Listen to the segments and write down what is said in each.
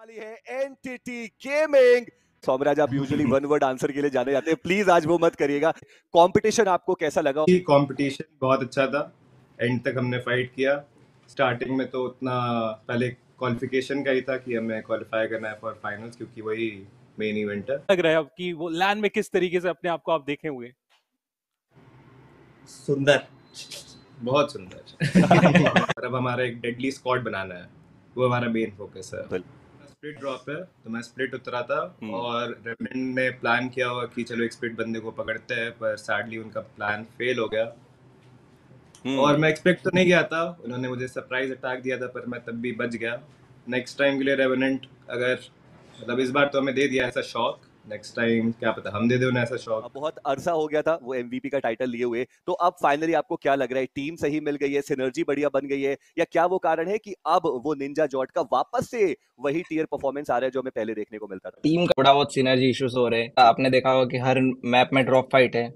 वाली है entity gaming सौमराज आप यूजुअली वन वर्ड आंसर के लिए जाने जाते हैं प्लीज आज वो मत करिएगा कंपटीशन आपको कैसा लगा कंपटीशन बहुत अच्छा था एंड तक हमने फाइट किया स्टार्टिंग में तो उतना पहले क्वालिफिकेशन का ही था कि हमें क्वालिफाई करना है फॉर फाइनल्स क्योंकि वही मेन इवेंट है लग रहा है अब कि वो लैंड में किस तरीके से अपने आप को आप देखे हुए सुंदर बहुत सुंदर अब हमारा एक डेडली स्क्वाड बनाना है वो हमारा मेन फोकस है स्प्लिट ड्रॉप है तो मैं स्प्लिट उतरा था हम्म। और रेमेंड ने प्लान किया हुआ कि चलो एक स्प्लिट बंदे को पकड़ते हैं पर सैडली उनका प्लान फेल हो गया हम्म। और मैं एक्सपेक्ट तो नहीं गया था उन्होंने मुझे सरप्राइज अटैक दिया था पर मैं तब भी बच गया नेक्स्ट टाइम के लिए रेवेनेंट अगर मतलब इस बार तो हमें दे दिया ऐसा शौक नेक्स्ट टाइम क्या पता हम दे दे उन्हें ऐसा शौक बहुत अरसा हो गया था वो एमवीपी का टाइटल लिए हुए तो अब फाइनली आपको क्या लग रहा है टीम सही मिल गई है सिनर्जी बढ़िया बन गई है या क्या वो कारण है कि अब वो निंजा जॉट का वापस से वही टीयर परफॉर्मेंस आ रहा है जो हमें पहले देखने को मिलता था टीम का थोड़ा बहुत सिनर्जी इश्यूज हो रहे हैं आपने देखा होगा कि हर मैप में ड्रॉप फाइट है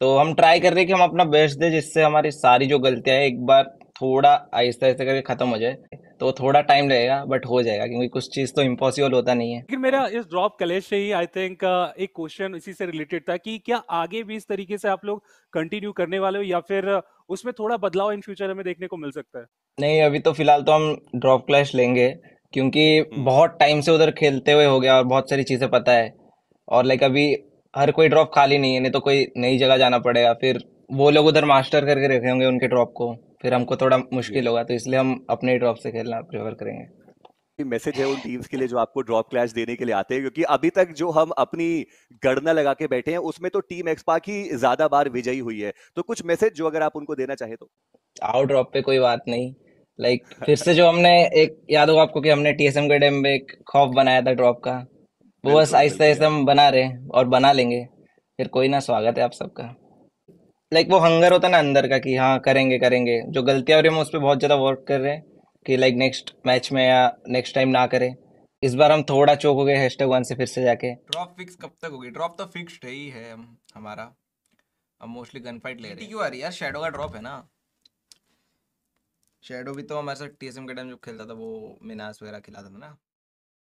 तो हम ट्राई कर रहे हैं कि हम अपना बेस्ट दे जिससे हमारी सारी जो गलतियां है एक बार थोड़ा आहिस्ता आहिस्ता करके खत्म हो जाए तो थोड़ा टाइम लगेगा बट हो जाएगा क्योंकि कुछ चीज तो इम्पॉसिबल होता नहीं है लेकिन मेरा इस ड्रॉप कलेश से ही आई थिंक uh, एक क्वेश्चन इसी से रिलेटेड था कि क्या आगे भी इस तरीके से आप लोग कंटिन्यू करने वाले हो या फिर uh, उसमें थोड़ा बदलाव इन फ्यूचर हमें देखने को मिल सकता है नहीं अभी तो फिलहाल तो हम ड्रॉप क्लैश लेंगे क्योंकि हम्म। बहुत टाइम से उधर खेलते हुए हो गया और बहुत सारी चीजें पता है और लाइक अभी हर कोई ड्रॉप खाली नहीं है नहीं तो कोई नई जगह जाना पड़ेगा फिर वो लोग उधर मास्टर करके रखे होंगे उनके ड्रॉप को फिर हमको थोड़ा मुश्किल होगा तो इसलिए हम अपने ड्रॉप से खेलना प्रेफर करेंगे मैसेज है उन टीम्स के लिए जो आपको ड्रॉप क्लैश देने के लिए आते हैं क्योंकि अभी तक जो हम अपनी गणना लगा के बैठे हैं उसमें तो टीम एक्सपा की ज्यादा बार विजयी हुई है तो कुछ मैसेज जो अगर आप उनको देना चाहे तो आउट ड्रॉप पे कोई बात नहीं लाइक like, फिर से जो हमने एक याद होगा आपको कि हमने टीएसएम के डैम में एक खौफ बनाया था ड्रॉप का वो बस आहिस्ता आहिस्ता हम बना रहे और बना लेंगे फिर कोई ना स्वागत है आप सबका लाइक वो हंगर होता है ना अंदर का कि हाँ करेंगे करेंगे जो गलतियाँ हो रही है हम उस पर बहुत ज़्यादा वर्क कर रहे हैं कि लाइक नेक्स्ट मैच में या नेक्स्ट टाइम ना करें इस बार हम थोड़ा चौक हो गए हैशटैग वन से फिर से जाके ड्रॉप फिक्स कब तक होगी ड्रॉप तो फिक्स है ही है हमारा हम मोस्टली गन फाइट ले रहे हैं क्यों आ रही है यार शेडो का ड्रॉप है ना शेडो भी तो हमारे साथ टीएसएम के टाइम जो खेलता था वो मिनास वगैरह खिलाता था ना